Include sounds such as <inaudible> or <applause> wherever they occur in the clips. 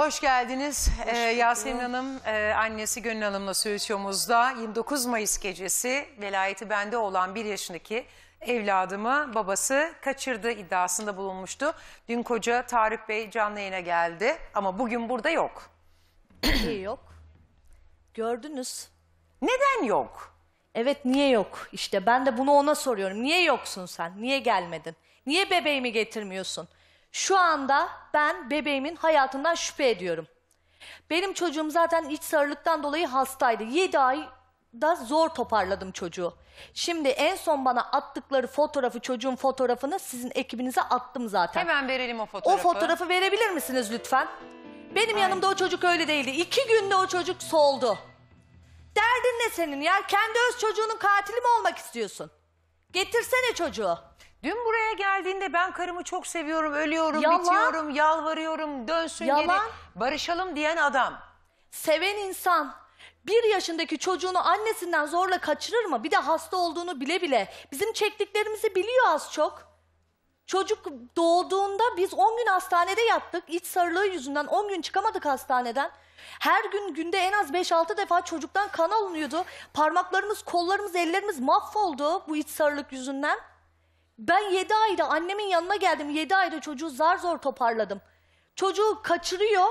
Hoş geldiniz. Hoş ee, Yasemin Hanım, e, annesi Gönül Hanım'la Söğütüyomuz'da 29 Mayıs gecesi velayeti bende olan bir yaşındaki evladımı babası kaçırdı iddiasında bulunmuştu. Dün koca Tarık Bey canlı yayına geldi ama bugün burada yok. şey yok. Gördünüz. Neden yok? Evet niye yok? İşte ben de bunu ona soruyorum. Niye yoksun sen? Niye gelmedin? Niye bebeğimi getirmiyorsun? Şu anda ben bebeğimin hayatından şüphe ediyorum. Benim çocuğum zaten iç sarılıktan dolayı hastaydı. 7 ay da zor toparladım çocuğu. Şimdi en son bana attıkları fotoğrafı, çocuğun fotoğrafını sizin ekibinize attım zaten. Hemen verelim o fotoğrafı. O fotoğrafı verebilir misiniz lütfen? Benim Ay. yanımda o çocuk öyle değildi. İki günde o çocuk soldu. Derdin ne senin ya? Kendi öz çocuğunun katili mi olmak istiyorsun? Getirsene çocuğu. Dün buraya geldiğinde ben karımı çok seviyorum, ölüyorum, Yalan. bitiyorum, yalvarıyorum, dönsün Yalan. geri, barışalım diyen adam. Seven insan bir yaşındaki çocuğunu annesinden zorla kaçırır mı? Bir de hasta olduğunu bile bile. Bizim çektiklerimizi biliyor az çok. Çocuk doğduğunda biz 10 gün hastanede yattık. İç sarılığı yüzünden 10 gün çıkamadık hastaneden. Her gün günde en az 5-6 defa çocuktan kan alınıyordu. Parmaklarımız, kollarımız, ellerimiz mahvoldu bu iç sarılık yüzünden. Ben yedi ayda annemin yanına geldim. yedi ayda çocuğu zar zor toparladım. Çocuğu kaçırıyor.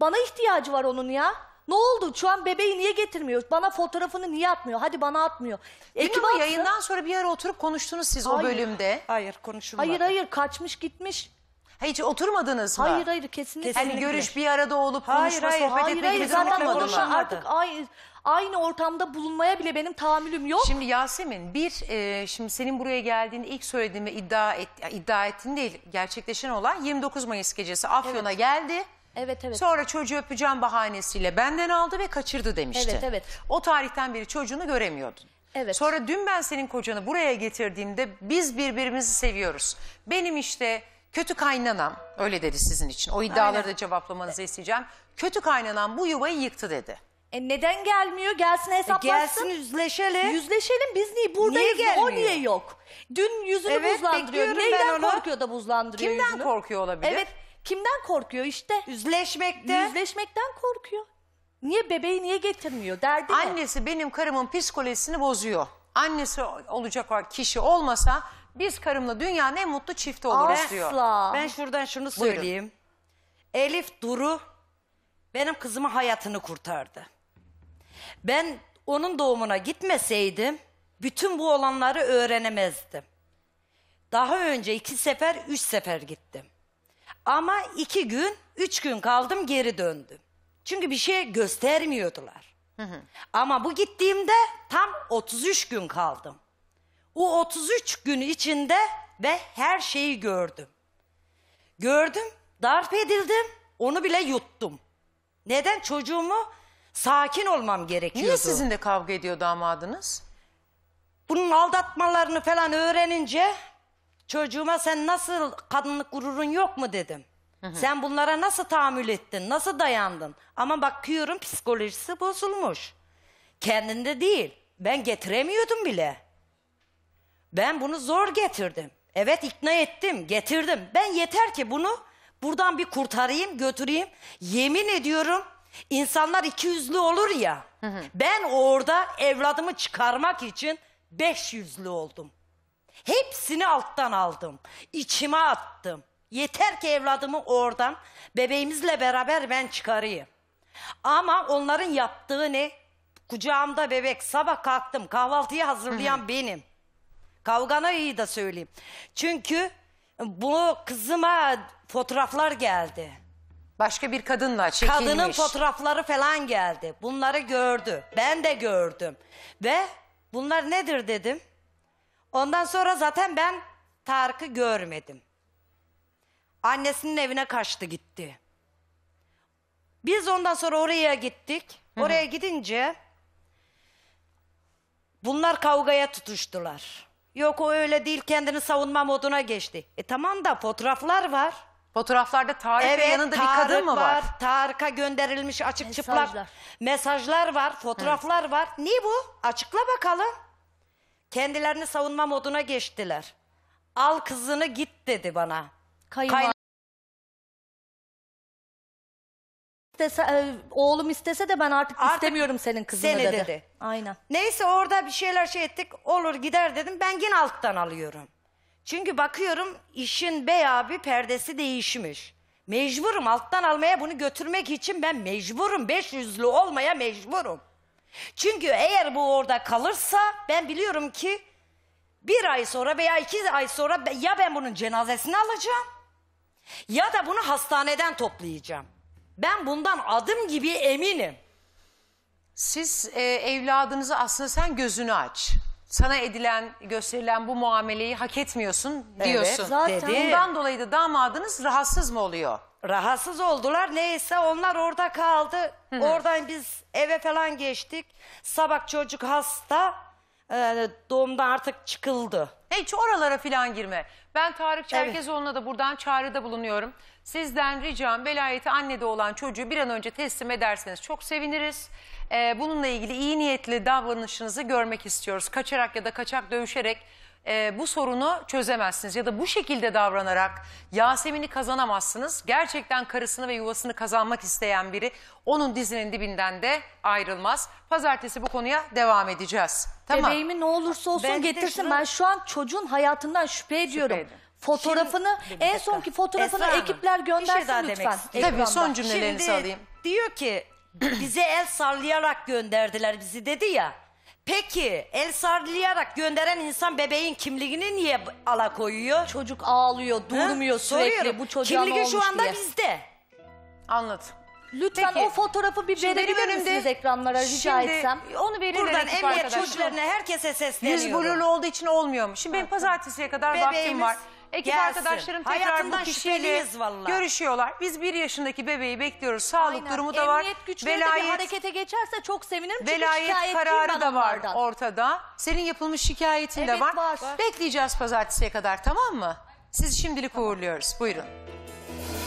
Bana ihtiyacı var onun ya. Ne oldu? Şu an bebeği niye getirmiyor? Bana fotoğrafını niye atmıyor? Hadi bana atmıyor. Ekim ama yayından sonra bir yere oturup konuştunuz siz o bölümde. Hayır konuşulmadı. Hayır hayır kaçmış gitmiş hiç oturmadınız mı? Hayır hayır kesinlikle. Hani görüş bir arada olup hayır, konuşma, hayır, sohbet hayır, etme hayır, gibi zaten artık aynı, aynı ortamda bulunmaya bile benim tahammülüm yok. Şimdi Yasemin bir e, şimdi senin buraya geldiğini ilk söylediğin ve iddia, et, iddia ettin değil gerçekleşen olan 29 Mayıs gecesi Afyon'a evet. geldi. Evet evet. Sonra çocuğu öpeceğim bahanesiyle benden aldı ve kaçırdı demişti. Evet evet. O tarihten beri çocuğunu göremiyordun. Evet. Sonra dün ben senin kocanı buraya getirdiğimde biz birbirimizi seviyoruz. Benim işte Kötü kaynanam, öyle dedi sizin için. O iddiaları Aynen. da cevaplamanızı isteyeceğim. Kötü kaynanam bu yuvayı yıktı dedi. E neden gelmiyor? Gelsin e hesaplaşsın. gelsin yüzleşelim. Yüzleşelim biz niye buradayız? Niye o niye yok? Dün yüzünü Evet, buzlandırıyor. bekliyorum Neyden korkuyor da buzlandırıyor Kimden yüzünü? korkuyor olabilir? Evet kimden korkuyor işte? Yüzleşmekte. Yüzleşmekten korkuyor. Niye bebeği niye getirmiyor? Derdi ne? Annesi benim karımın psikolojisini bozuyor. Annesi olacak olan kişi olmasa biz karımla dünyanın en mutlu çifti oluruz Asla. diyor. Ben şuradan şunu Buyurun. söyleyeyim. Elif Duru benim kızımın hayatını kurtardı. Ben onun doğumuna gitmeseydim bütün bu olanları öğrenemezdim. Daha önce iki sefer, üç sefer gittim. Ama iki gün, üç gün kaldım geri döndüm. Çünkü bir şey göstermiyordular. Ama bu gittiğimde tam 33 gün kaldım. O 33 gün içinde ve her şeyi gördüm. Gördüm, darp edildim, onu bile yuttum. Neden? Çocuğumu sakin olmam gerekiyordu. Niye sizinle kavga ediyor damadınız? Bunun aldatmalarını falan öğrenince çocuğuma sen nasıl kadınlık gururun yok mu dedim. Sen bunlara nasıl tahammül ettin, nasıl dayandın? Ama bakıyorum psikolojisi bozulmuş. Kendinde değil. Ben getiremiyordum bile. Ben bunu zor getirdim. Evet ikna ettim, getirdim. Ben yeter ki bunu buradan bir kurtarayım, götüreyim. Yemin ediyorum insanlar iki yüzlü olur ya. Hı hı. Ben orada evladımı çıkarmak için beş yüzlü oldum. Hepsini alttan aldım. İçime attım. Yeter ki evladımı oradan bebeğimizle beraber ben çıkarayım. Ama onların yaptığı ne? Kucağımda bebek sabah kalktım kahvaltıyı hazırlayan hı hı. benim. Kavgana iyi de söyleyeyim. Çünkü bu kızıma fotoğraflar geldi. Başka bir kadınla çekilmiş. Kadının fotoğrafları falan geldi. Bunları gördü. Ben de gördüm. Ve bunlar nedir dedim. Ondan sonra zaten ben Tarık'ı görmedim. Annesinin evine kaçtı gitti. Biz ondan sonra oraya gittik. Oraya gidince bunlar kavgaya tutuştular. Yok o öyle değil kendini savunma moduna geçti. E tamam da fotoğraflar var. Fotoğraflarda Tarık Evet yanında bir kadın mı var? Tarık'a gönderilmiş açık çıplak Mesajlar. var, fotoğraflar var. Ne bu? Açıkla bakalım. Kendilerini savunma moduna geçtiler. Al kızını git dedi bana. Kayın istese, e, oğlum istese de ben artık, Artık istemiyorum senin kızını seni dedi. dedi. Aynen. Neyse orada bir şeyler şey ettik. Olur gider dedim. Ben yine alttan alıyorum. Çünkü bakıyorum işin bey abi perdesi değişmiş. Mecburum alttan almaya bunu götürmek için ben mecburum. beş yüzlü olmaya mecburum. Çünkü eğer bu orada kalırsa ben biliyorum ki bir ay sonra veya iki ay sonra ya ben bunun cenazesini alacağım ya da bunu hastaneden toplayacağım. Ben bundan adım gibi eminim. Siz e, evladınızı aslında sen gözünü aç. Sana edilen, gösterilen bu muameleyi hak etmiyorsun diyorsun. zaten. dedi. Bundan dolayı da damadınız rahatsız mı oluyor? Rahatsız oldular. Neyse onlar orada kaldı. Oradan biz eve falan geçtik. Sabah çocuk hasta e, doğumda artık çıkıldı. Hiç oralara filan girme. Ben Tarık Çerkezoğlu'na da buradan çağrıda bulunuyorum. Sizden ricam velayeti annede olan çocuğu bir an önce teslim ederseniz çok seviniriz. Ee, bununla ilgili iyi niyetli davranışınızı görmek istiyoruz. Kaçarak ya da kaçak dövüşerek e, bu sorunu çözemezsiniz. Ya da bu şekilde davranarak Yasemin'i kazanamazsınız. Gerçekten karısını ve yuvasını kazanmak isteyen biri onun dizinin dibinden de ayrılmaz. Pazartesi bu konuya devam edeceğiz. Tamam. Bebeğimi ne olursa olsun Ben getirsin. şunu- Ben şu an çocuğun hayatından şüphe ediyorum. edin. Fotoğrafını, Şimdi- en sonki fotoğrafını Esra ekipler bir şey göndersin daha demek Tabii, son cümle- Cümlelerinizi alayım. diyor ki <clears throat> bize el sallayarak gönderdiler bizi dedi ya. Peki el sarlayarak gönderen insan bebeğin kimliğini niye ala koyuyor? Çocuk ağlıyor, durmuyor sürekli Soruyorum. bu çocuğa Kimliği şu anda diye. bizde. Anlat. Lütfen Peki. o fotoğrafı bir Şimdi misiniz ekranlara rica Şimdi etsem? Onu verin Buradan ekip emniyet çocuklarına herkese Yüz sesleniyorum. blurlu olduğu için olmuyor mu? Şimdi benim pazartesiye kadar vaktim var. Ekip Gelsin. arkadaşlarım tekrar bu kişiyle görüşüyorlar. Biz bir yaşındaki bebeği bekliyoruz. Sağlık Aynen. durumu da var. Emniyet güçleri bir harekete geçerse çok sevinirim. velayet şikayetçiyim kararı da var onlardan. ortada. Senin yapılmış şikayetin de var. var. Bekleyeceğiz pazartesiye kadar tamam mı? Sizi şimdilik uğurluyoruz. Buyurun.